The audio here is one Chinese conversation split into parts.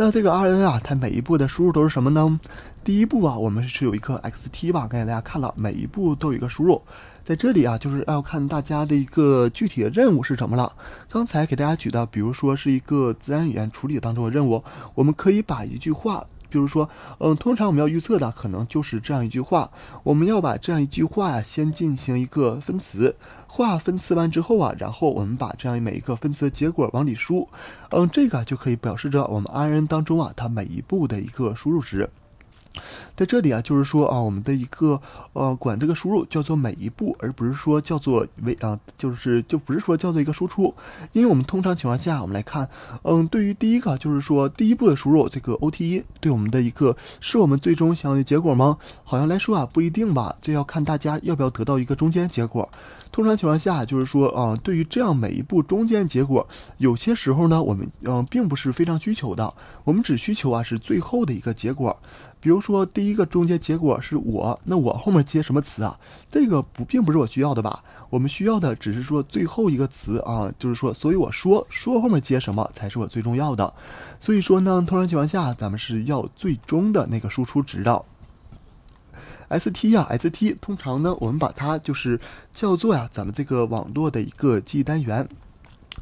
那这个 R N 啊，它每一步的输入都是什么呢？第一步啊，我们是有一个 X T 吧，刚才大家看了，每一步都有一个输入，在这里啊，就是要看大家的一个具体的任务是什么了。刚才给大家举的，比如说是一个自然语言处理当中的任务，我们可以把一句话。比如说，嗯，通常我们要预测的可能就是这样一句话。我们要把这样一句话先进行一个分词，划分词完之后啊，然后我们把这样每一个分词的结果往里输，嗯，这个就可以表示着我们 R N 当中啊，它每一步的一个输入值。在这里啊，就是说啊，我们的一个呃管这个输入叫做每一步，而不是说叫做为啊，就是就不是说叫做一个输出，因为我们通常情况下，我们来看，嗯，对于第一个就是说第一步的输入这个 O T 一对我们的一个是我们最终想要的结果吗？好像来说啊不一定吧，这要看大家要不要得到一个中间结果。通常情况下，就是说啊，对于这样每一步中间结果，有些时候呢，我们嗯并不是非常需求的，我们只需求啊是最后的一个结果。比如说，第一个中间结果是我，那我后面接什么词啊？这个不并不是我需要的吧？我们需要的只是说最后一个词啊，就是说，所以我说说后面接什么才是我最重要的。所以说呢，通常情况下，咱们是要最终的那个输出值的。S T 呀，S T，通常呢，我们把它就是叫做呀，咱们这个网络的一个记忆单元。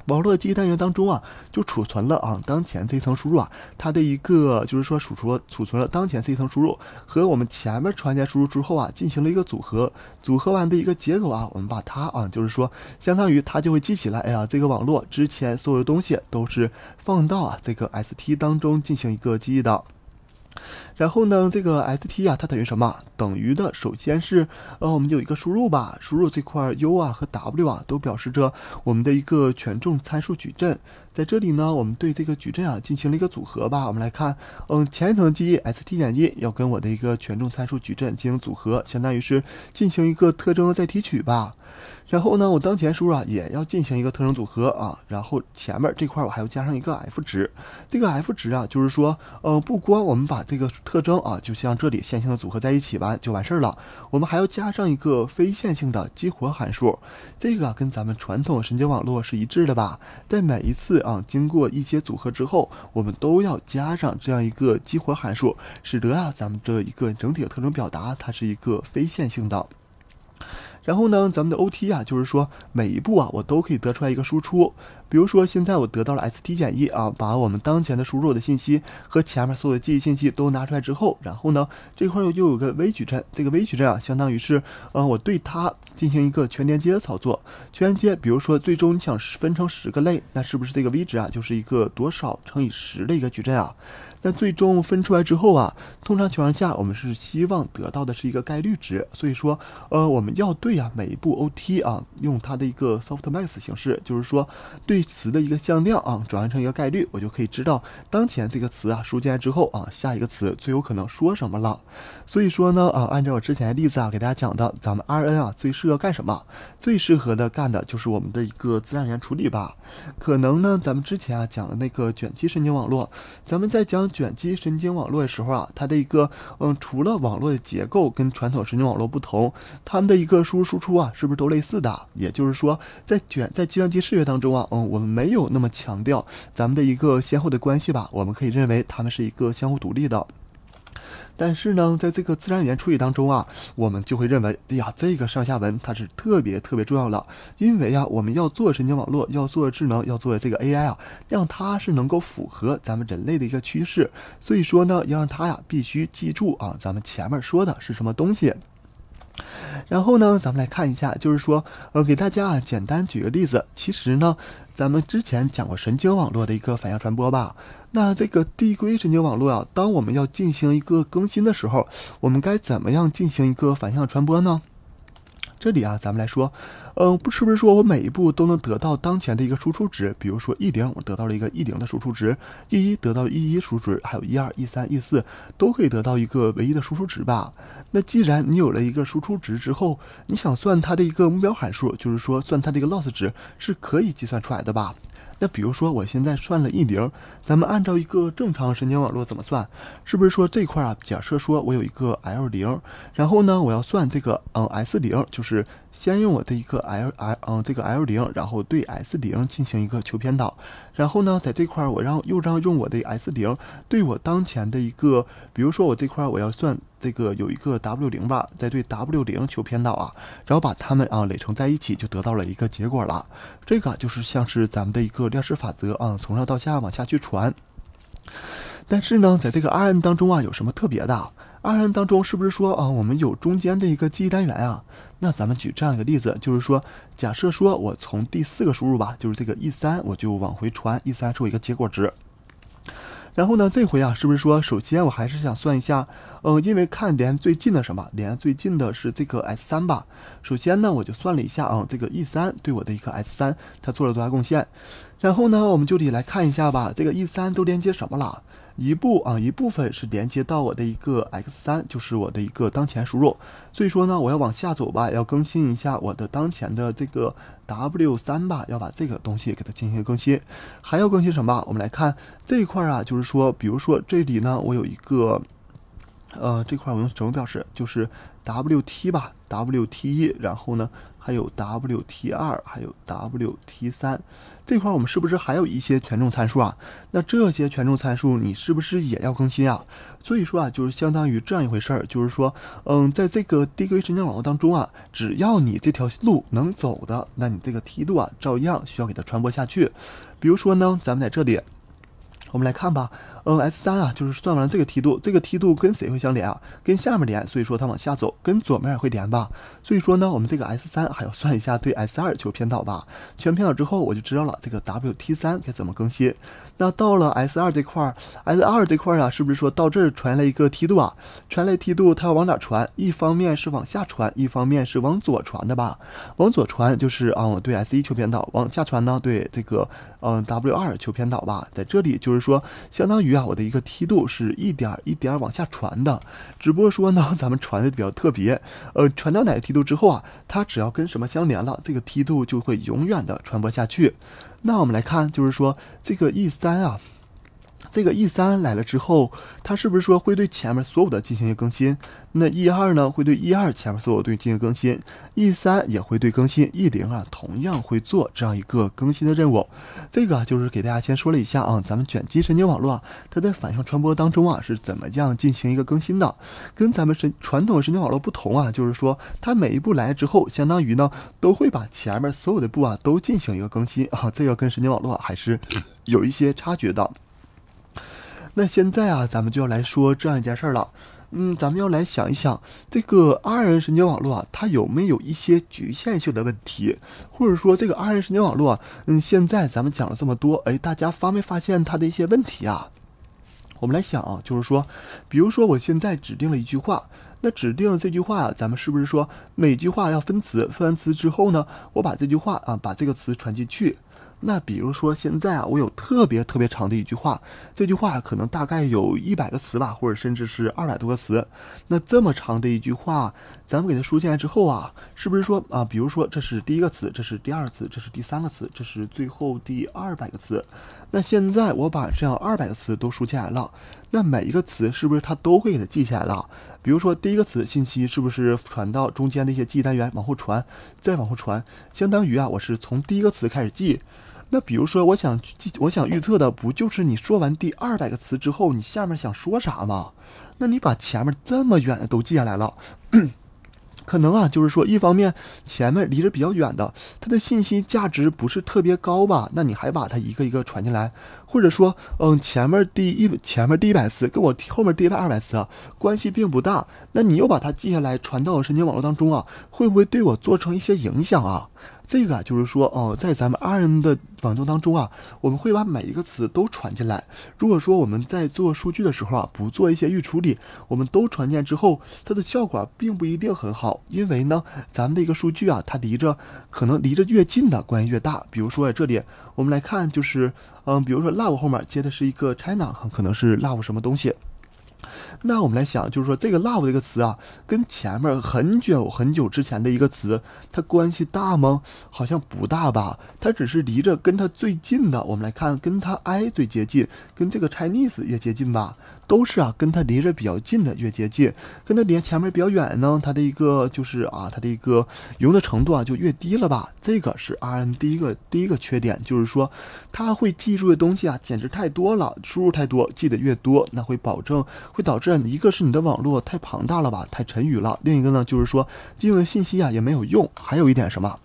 网络记忆单元当中啊，就储存了啊，当前这一层输入啊，它的一个就是说储存了，储存了当前这一层输入和我们前面传进输入之后啊，进行了一个组合，组合完的一个结果啊，我们把它啊，就是说相当于它就会记起来，哎呀，这个网络之前所有的东西都是放到啊这个 ST 当中进行一个记忆的。然后呢，这个 S T 啊，它等于什么？等于的，首先是，呃，我们有一个输入吧，输入这块 U 啊和 W 啊，都表示着我们的一个权重参数矩阵。在这里呢，我们对这个矩阵啊进行了一个组合吧。我们来看，嗯，前一层记忆 S T 减一要跟我的一个权重参数矩阵进行组合，相当于是进行一个特征再提取吧。然后呢，我当前输入啊也要进行一个特征组合啊，然后前面这块我还要加上一个 f 值，这个 f 值啊就是说，呃，不光我们把这个特征啊，就像这里线性的组合在一起完就完事儿了，我们还要加上一个非线性的激活函数，这个跟咱们传统神经网络是一致的吧，在每一次啊经过一些组合之后，我们都要加上这样一个激活函数，使得啊咱们这一个整体的特征表达它是一个非线性的。然后呢，咱们的 O T 啊，就是说每一步啊，我都可以得出来一个输出。比如说现在我得到了 S T 减一啊，把我们当前的输入的信息和前面所有的记忆信息都拿出来之后，然后呢，这块又有个微矩阵。这个微矩阵啊，相当于是呃，我对它进行一个全连接的操作。全连接，比如说最终你想分成十个类，那是不是这个 V 值啊，就是一个多少乘以十的一个矩阵啊？那最终分出来之后啊，通常情况下我们是希望得到的是一个概率值，所以说呃，我们要对呀，每一步 O T 啊，用它的一个 Soft Max 形式，就是说对词的一个向量啊，转换成一个概率，我就可以知道当前这个词啊输进来之后啊，下一个词最有可能说什么了。所以说呢啊，按照我之前的例子啊，给大家讲的，咱们 R N 啊最适合干什么？最适合的干的就是我们的一个自然语言处理吧。可能呢，咱们之前啊讲了那个卷积神经网络，咱们在讲卷积神经网络的时候啊，它的一个嗯，除了网络的结构跟传统神经网络不同，它们的一个输入输出啊，是不是都类似的？也就是说，在卷在计算机视觉当中啊，嗯，我们没有那么强调咱们的一个先后的关系吧。我们可以认为它们是一个相互独立的。但是呢，在这个自然语言处理当中啊，我们就会认为，哎呀，这个上下文它是特别特别重要的。因为呀，我们要做神经网络，要做智能，要做这个 AI 啊，让它是能够符合咱们人类的一个趋势。所以说呢，要让它呀必须记住啊，咱们前面说的是什么东西。然后呢，咱们来看一下，就是说，呃，给大家啊，简单举个例子。其实呢，咱们之前讲过神经网络的一个反向传播吧。那这个递归神经网络啊，当我们要进行一个更新的时候，我们该怎么样进行一个反向传播呢？这里啊，咱们来说，嗯，不是不是说，我每一步都能得到当前的一个输出值，比如说 e 零，我得到了一个 e 零的输出值，e 一得到 e 一输出值，还有一二、一三、一四都可以得到一个唯一的输出值吧？那既然你有了一个输出值之后，你想算它的一个目标函数，就是说算它的一个 loss 值，是可以计算出来的吧？那比如说，我现在算了一零，咱们按照一个正常神经网络怎么算？是不是说这块啊？假设说我有一个 L 零，然后呢，我要算这个嗯 S 零，就是。先用我的一个 L L，嗯，这个 L 零，然后对 S 零进行一个求偏导，然后呢，在这块我让又让用我的 S 零对我当前的一个，比如说我这块我要算这个有一个 W 零吧，再对 W 零求偏导啊，然后把它们啊垒成在一起，就得到了一个结果了。这个就是像是咱们的一个量式法则啊，从上到下往下去传。但是呢，在这个 R n 当中啊，有什么特别的？r n 当中是不是说啊，我们有中间的一个记忆单元啊？那咱们举这样一个例子，就是说，假设说我从第四个输入吧，就是这个 e 三，我就往回传 e 三，是我一个结果值。然后呢，这回啊，是不是说，首先我还是想算一下，呃，因为看连最近的什么，连最近的是这个 s 三吧。首先呢，我就算了一下啊，这个 e 三对我的一个 s 三，它做了多大贡献。然后呢，我们就得来看一下吧，这个 e 三都连接什么了。一部啊一部分是连接到我的一个 x 三，就是我的一个当前输入，所以说呢，我要往下走吧，要更新一下我的当前的这个 w 三吧，要把这个东西给它进行更新，还要更新什么？我们来看这一块啊，就是说，比如说这里呢，我有一个，呃，这块我用什么表示？就是 wt 吧，wt 一，然后呢？还有 W T 二，还有 W T 三，这块我们是不是还有一些权重参数啊？那这些权重参数你是不是也要更新啊？所以说啊，就是相当于这样一回事儿，就是说，嗯，在这个第一个神经网络当中啊，只要你这条路能走的，那你这个梯度啊，照样需要给它传播下去。比如说呢，咱们在这里，我们来看吧。嗯，S 三啊，就是算完了这个梯度，这个梯度跟谁会相连啊？跟下面连，所以说它往下走，跟左面会连吧。所以说呢，我们这个 S 三还要算一下对 S 二求偏导吧。全偏导之后，我就知道了这个 W T 三该怎么更新。那到了 S 二这块儿，S 二这块儿啊，是不是说到这儿传来一个梯度啊？传来梯度，它要往哪传？一方面是往下传，一方面是往左传的吧。往左传就是啊，我对 S 一求偏导；往下传呢，对这个嗯 W 二求偏导吧。在这里就是说，相当于。我的一个梯度是一点儿一点儿往下传的，只不过说呢，咱们传的比较特别，呃，传到哪个梯度之后啊，它只要跟什么相连了，这个梯度就会永远的传播下去。那我们来看，就是说这个 E 三啊。这个 E 三来了之后，它是不是说会对前面所有的进行一个更新？那 E 二呢，会对 E 二前面所有对进行更新？E 三也会对更新 E 零啊，同样会做这样一个更新的任务。这个就是给大家先说了一下啊，咱们卷积神经网络啊，它在反向传播当中啊，是怎么样进行一个更新的？跟咱们神传统神经网络不同啊，就是说它每一步来之后，相当于呢都会把前面所有的步啊都进行一个更新啊，这个跟神经网络还是有一些差距的。那现在啊，咱们就要来说这样一件事儿了。嗯，咱们要来想一想，这个二人神经网络啊，它有没有一些局限性的问题？或者说，这个二人神经网络，嗯，现在咱们讲了这么多，哎，大家发没发现它的一些问题啊？我们来想啊，就是说，比如说我现在指定了一句话，那指定这句话，啊，咱们是不是说每句话要分词？分完词之后呢，我把这句话啊，把这个词传进去。那比如说现在啊，我有特别特别长的一句话，这句话可能大概有一百个词吧，或者甚至是二百多个词。那这么长的一句话，咱们给它输进来之后啊，是不是说啊，比如说这是第一个词，这是第二个词，这是第三个词，这是最后第二百个词。那现在我把这样二百个词都输进来了，那每一个词是不是它都会给它记起来了？比如说，第一个词信息是不是传到中间的一些记忆单元，往后传，再往后传，相当于啊，我是从第一个词开始记。那比如说，我想记，我想预测的不就是你说完第二百个词之后，你下面想说啥吗？那你把前面这么远的都记下来了。可能啊，就是说，一方面前面离着比较远的，它的信息价值不是特别高吧？那你还把它一个一个传进来，或者说，嗯，前面第一前面第一百次跟我后面第一百二百次啊，关系并不大，那你又把它记下来传到神经网络当中啊，会不会对我做成一些影响啊？这个啊，就是说，哦，在咱们 R N 的网真当中啊，我们会把每一个词都传进来。如果说我们在做数据的时候啊，不做一些预处理，我们都传进来之后，它的效果并不一定很好。因为呢，咱们的一个数据啊，它离着可能离着越近的关系越大。比如说这里，我们来看，就是嗯，比如说 love 后面接的是一个 China，很可能是 love 什么东西。那我们来想，就是说这个 love 这个词啊，跟前面很久很久之前的一个词，它关系大吗？好像不大吧。它只是离着跟它最近的，我们来看，跟它挨最接近，跟这个 Chinese 也接近吧。都是啊，跟它离着比较近的，越接近；跟它离前面比较远呢，它的一个就是啊，它的一个用的程度啊就越低了吧。这个是 R M 第一个第一个缺点，就是说它会记住的东西啊简直太多了，输入太多，记得越多，那会保证会导致一个是你的网络太庞大了吧，太沉余了；另一个呢就是说记的信息啊也没有用，还有一点什么？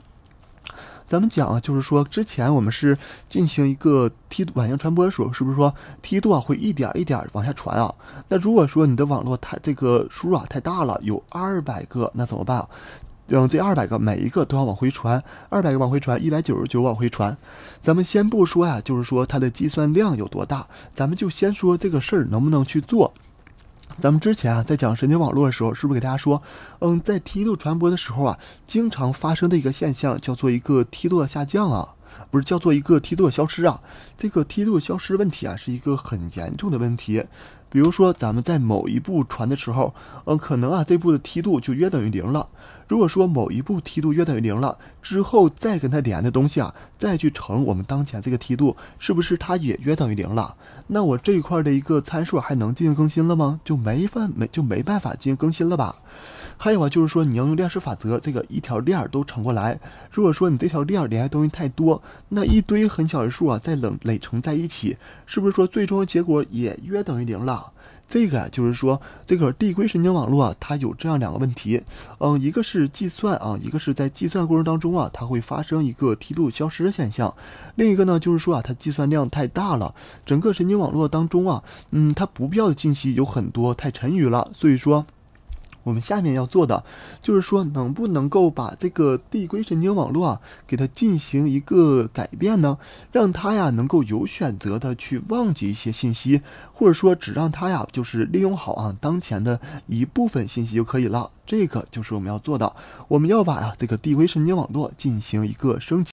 咱们讲啊，就是说之前我们是进行一个梯度往线传播的时候，是不是说梯度啊会一点一点往下传啊？那如果说你的网络太这个输入啊太大了，有二百个，那怎么办？嗯，这二百个每一个都要往回传，二百个往回传，一百九十九往回传。咱们先不说呀，就是说它的计算量有多大，咱们就先说这个事儿能不能去做。咱们之前啊，在讲神经网络的时候，是不是给大家说，嗯，在梯度传播的时候啊，经常发生的一个现象叫做一个梯度的下降啊，不是叫做一个梯度的消失啊，这个梯度消失问题啊，是一个很严重的问题。比如说，咱们在某一步传的时候，嗯，可能啊，这步的梯度就约等于零了。如果说某一步梯度约等于零了之后，再跟它连的东西啊，再去乘我们当前这个梯度，是不是它也约等于零了？那我这一块的一个参数还能进行更新了吗？就没法没就没办法进行更新了吧？还有啊，就是说你要用链式法则，这个一条链儿都乘过来。如果说你这条链儿连的东西太多，那一堆很小的数啊，再累累乘在一起，是不是说最终结果也约等于零了？这个啊，就是说这个递归神经网络啊，它有这样两个问题，嗯，一个是计算啊，一个是在计算过程当中啊，它会发生一个梯度消失的现象。另一个呢，就是说啊，它计算量太大了，整个神经网络当中啊，嗯，它不必要的信息有很多，太沉余了，所以说。我们下面要做的，就是说能不能够把这个递归神经网络啊，给它进行一个改变呢？让它呀能够有选择的去忘记一些信息，或者说只让它呀就是利用好啊当前的一部分信息就可以了。这个就是我们要做的，我们要把啊这个递归神经网络进行一个升级。